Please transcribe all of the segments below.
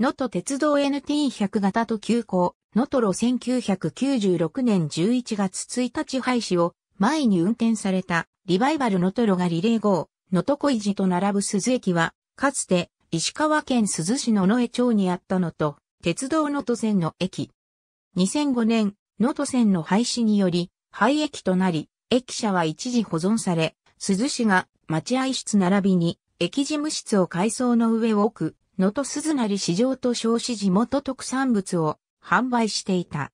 能登鉄道 NT100 型と急行、能登路1996年11月1日廃止を前に運転されたリバイバル能登路がリレー号、能登小路と並ぶ鈴駅は、かつて石川県鈴市の野江町にあったのと、鉄道能登線の駅。2005年、能登線の廃止により、廃駅となり、駅舎は一時保存され、鈴市が待合室並びに駅事務室を改装の上を置く、能登鈴なり市場と称し地元特産物を販売していた。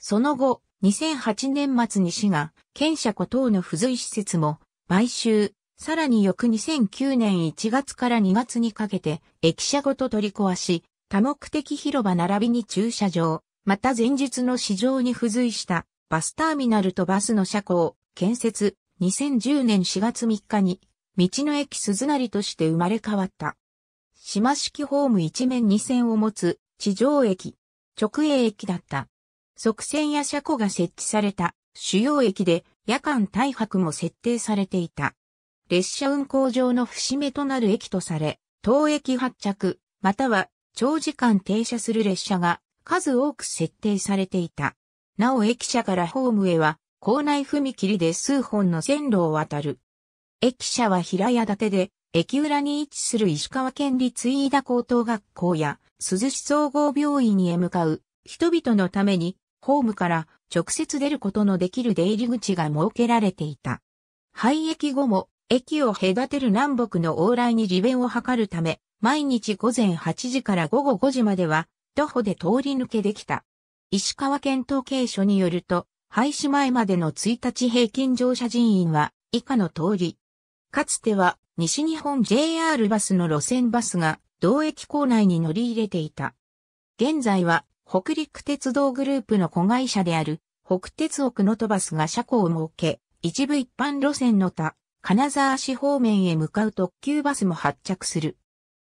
その後、2008年末に市が、県社庫等の付随施設も買収、さらに翌2009年1月から2月にかけて、駅舎ごと取り壊し、多目的広場並びに駐車場、また前述の市場に付随したバスターミナルとバスの車庫を建設、2010年4月3日に、道の駅鈴なりとして生まれ変わった。島式ホーム一面二線を持つ地上駅、直営駅だった。側線や車庫が設置された主要駅で夜間大泊も設定されていた。列車運行上の節目となる駅とされ、当駅発着、または長時間停車する列車が数多く設定されていた。なお駅舎からホームへは、校内踏切で数本の線路を渡る。駅舎は平屋建てで、駅裏に位置する石川県立飯田高等学校や鈴市総合病院へ向かう人々のためにホームから直接出ることのできる出入り口が設けられていた。廃駅後も駅を隔てる南北の往来に利便を図るため、毎日午前8時から午後5時までは徒歩で通り抜けできた。石川県統計所によると、廃止前までの1日平均乗車人員は以下の通り。かつては西日本 JR バスの路線バスが同駅構内に乗り入れていた。現在は北陸鉄道グループの子会社である北鉄奥の登バスが車庫を設け、一部一般路線の他、金沢市方面へ向かう特急バスも発着する。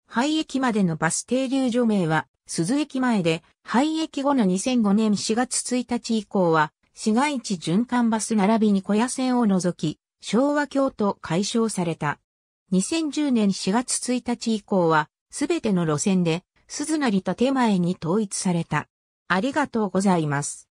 廃駅までのバス停留所名は、鈴駅前で、廃駅後の2005年4月1日以降は、市街地循環バス並びに小屋線を除き、昭和京都解消された。2010年4月1日以降は、すべての路線で、鈴なり建前に統一された。ありがとうございます。